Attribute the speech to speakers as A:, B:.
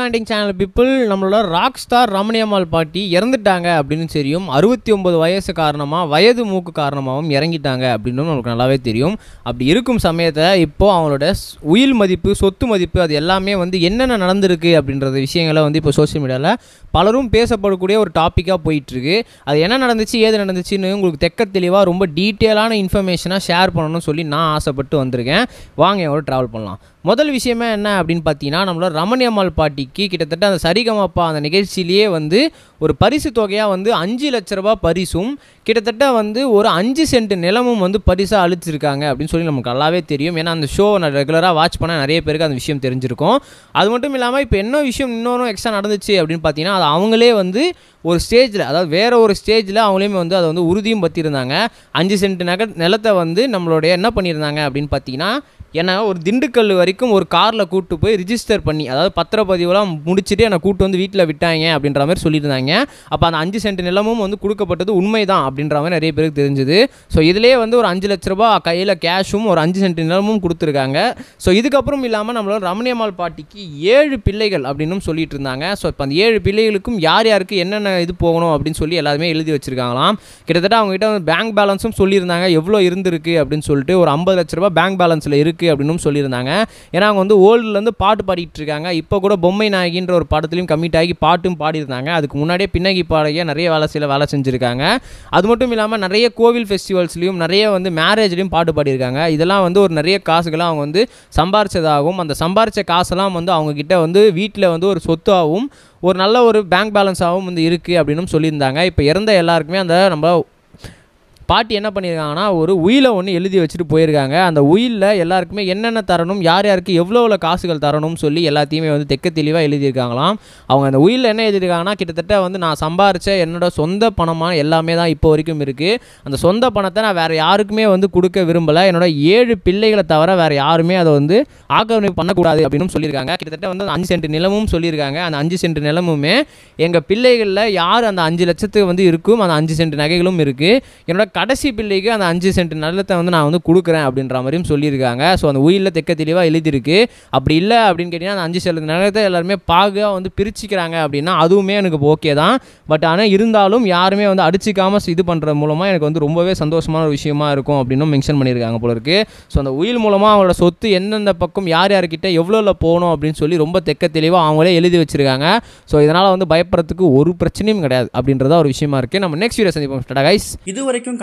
A: காண்டிங் channel people நம்மளோட rock star Ramaniammal பாட்டி இறந்துட்டாங்க அப்படின்னு தெரியும் அறுபத்தி ஒன்பது வயசு காரணமாக வயது மூக்கு காரணமாகவும் இறங்கிட்டாங்க அப்படின்னு நமக்கு நல்லாவே தெரியும் அப்படி இருக்கும் சமயத்தில் இப்போது அவங்களோட உயில் மதிப்பு சொத்து மதிப்பு அது எல்லாமே வந்து என்னென்ன நடந்திருக்கு அப்படின்றது விஷயங்களை வந்து இப்போ சோசியல் மீடியாவில் பலரும் பேசப்படக்கூடிய ஒரு டாப்பிக்காக போயிட்டுருக்கு அது என்ன நடந்துச்சு ஏது நடந்துச்சுன்னு உங்களுக்கு தெக்க தெளிவாக ரொம்ப டீட்டெயிலான இன்ஃபர்மேஷனாக ஷேர் பண்ணணும்னு சொல்லி நான் ஆசைப்பட்டு வந்திருக்கேன் வாங்க எவ்வளோ ட்ராவல் பண்ணலாம் முதல் விஷயமே என்ன அப்படின்னு பார்த்தீங்கன்னா நம்மளோட ரமணியம்மாள் பாட்டிக்கு கிட்டத்தட்ட அந்த சரிகமாப்பா அந்த நிகழ்ச்சியிலேயே வந்து ஒரு பரிசு தொகையாக வந்து அஞ்சு லட்ச ரூபா பரிசும் கிட்டத்தட்ட வந்து ஒரு அஞ்சு சென்ட் நிலமும் வந்து பரிசாக அழிச்சிருக்காங்க அப்படின்னு சொல்லி நமக்கு நல்லாவே தெரியும் ஏன்னா அந்த ஷோ நான் ரெகுலராக வாட்ச் பண்ணால் நிறைய பேருக்கு அந்த விஷயம் தெரிஞ்சிருக்கும் அது மட்டும் இல்லாமல் இப்போ என்ன விஷயம் இன்னொரு எக்ஸ்ட்ரா நடந்துச்சு அப்படின்னு பார்த்தீங்கன்னா அது அவங்களே வந்து ஒரு ஸ்டேஜில் அதாவது வேறு ஒரு ஸ்டேஜில் அவங்களையுமே வந்து அதை வந்து உறுதியும் பற்றியிருந்தாங்க அஞ்சு சென்ட் நக நிலத்தை வந்து நம்மளுடைய என்ன பண்ணியிருந்தாங்க அப்படின்னு பார்த்தீங்கன்னா என்னை ஒரு திண்டுக்கல் வரைக்கும் ஒரு காரில் கூப்பிட்டு போய் ரிஜிஸ்டர் பண்ணி அதாவது பத்திரப்பதிவுலாம் முடிச்சுட்டு என்னை கூப்பிட்டு வந்து வீட்டில் விட்டாங்க அப்படின்ற மாதிரி சொல்லியிருந்தாங்க அப்போ அந்த அஞ்சு சென்ட் நிலமும் வந்து கொடுக்கப்பட்டது உண்மை தான் அப்படின்ற மாதிரி நிறைய பேருக்கு தெரிஞ்சுது ஸோ இதிலேயே வந்து ஒரு அஞ்சு லட்ச ரூபா கையில் கேஷும் ஒரு அஞ்சு சென்ட் நிலமும் கொடுத்துருக்காங்க ஸோ இதுக்கப்புறம் இல்லாமல் நம்மளோட ரமணியம்மாள் பாட்டிக்கு ஏழு பிள்ளைகள் அப்படின்னும் சொல்லிட்டு இருந்தாங்க ஸோ இப்போ அந்த ஏழு பிள்ளைகளுக்கும் யார் யாருக்கு என்னென்ன இது போகணும் அப்படின்னு சொல்லி எல்லாருமே எழுதி வச்சுருக்காங்களாம் கிட்டத்தட்ட அவங்ககிட்ட பேங்க் பேலன்ஸும் சொல்லியிருந்தாங்க எவ்வளோ இருந்திருக்கு அப்படின்னு சொல்லிட்டு ஒரு ஐம்பது லட்ச ரூபா பேங்க் பேலன்ஸில் இருக்குது அப்படின்னு சொல்லியிருந்தாங்க ஏன்னா அவங்க வந்து ஓல்டுலேருந்து பாட்டு பாடிட்டு இருக்காங்க இப்போ கூட பொம்மை நாயகின்ற ஒரு படத்துலையும் கம்மிட் ஆகி பாட்டும் பாடியிருந்தாங்க அதுக்கு முன்னாடியே பின்னகி பாடகியாக நிறைய வேலை செய்யல வேலை செஞ்சுருக்காங்க அது மட்டும் இல்லாமல் நிறைய கோவில் ஃபெஸ்டிவல்ஸ்லையும் நிறைய வந்து மேரேஜ்லேயும் பாட்டு பாடியிருக்காங்க இதெல்லாம் வந்து ஒரு நிறைய காசுகளை அவங்க வந்து சம்பாரிச்சதாகவும் அந்த சம்பாரித்த காசெல்லாம் வந்து அவங்கக்கிட்ட வந்து வீட்டில் வந்து ஒரு சொத்தாகவும் ஒரு நல்ல ஒரு பேங்க் பேலன்ஸாகவும் வந்து இருக்குது அப்படின்னும் சொல்லியிருந்தாங்க இப்போ இறந்த எல்லாருக்குமே அந்த நம்ம பாட்டி என்ன பண்ணியிருக்காங்கன்னா ஒரு உயிலை ஒன்று எழுதி வச்சுட்டு போயிருக்காங்க அந்த உயிலில் எல்லாருக்குமே என்னென்ன தரணும் யார் யாருக்கு எவ்வளோ எவ்வளோ காசுகள் தரணும்னு சொல்லி எல்லாத்தையுமே வந்து தெக்க தெளிவாக எழுதியிருக்காங்களாம் அவங்க அந்த உயிலில் என்ன எழுதியிருக்காங்கன்னா கிட்டத்தட்ட வந்து நான் சம்பாரித்த என்னோட சொந்த பணமாக எல்லாமே தான் இப்போ வரைக்கும் இருக்குது அந்த சொந்த பணத்தை நான் வேறு யாருக்குமே வந்து கொடுக்க விரும்பலை என்னோட ஏழு பிள்ளைகளை தவிர வேறு யாருமே அதை வந்து ஆக்கிரமிப்பு பண்ணக்கூடாது அப்படின்னு சொல்லியிருக்காங்க கிட்டத்தட்ட வந்து அஞ்சு சென்ட் நிலமும் சொல்லியிருக்காங்க அந்த அஞ்சு சென்ட் நிலமுமே எங்கள் பிள்ளைகளில் யார் அந்த அஞ்சு லட்சத்துக்கு வந்து இருக்கும் அந்த அஞ்சு சென்ட் நகைகளும் இருக்குது என்னோட கடைசி பிள்ளைக்கு அந்த அஞ்சு சென்ட் நிலத்தை வந்து நான் வந்து கொடுக்குறேன் அப்படின்ற மாதிரியும் சொல்லியிருக்காங்க ஸோ அந்த உயிரில் தெக்க தெளிவாக எழுதியிருக்கு அப்படி இல்லை அப்படின்னு கேட்டிங்கன்னா அந்த அஞ்சு செல்ல நிலத்தை எல்லாருமே பாகாக வந்து பிரிச்சுக்கிறாங்க அப்படின்னா அதுவுமே எனக்கு ஓகே தான் பட் ஆனால் இருந்தாலும் யாருமே வந்து அடிச்சிக்காமல் இது பண்ணுறது மூலமாக எனக்கு வந்து ரொம்பவே சந்தோஷமான ஒரு விஷயமா இருக்கும் அப்படின்னு மென்ஷன் பண்ணியிருக்காங்க போல இருக்கு ஸோ அந்த உயில் மூலமாக அவங்களோட சொத்து எந்தெந்த பக்கம் யார் யார்கிட்ட எவ்வளோவில் போகணும் அப்படின்னு சொல்லி ரொம்ப தெக்க தெளிவாக அவங்களே எழுதி வச்சுருக்காங்க ஸோ இதனால் வந்து பயப்படுறதுக்கு ஒரு பிரச்சனையும் கிடையாது அப்படின்றத ஒரு விஷயமா இருக்குது நம்ம நெக்ஸ்ட் வீடியோ சந்திப்போம் இது வரைக்கும்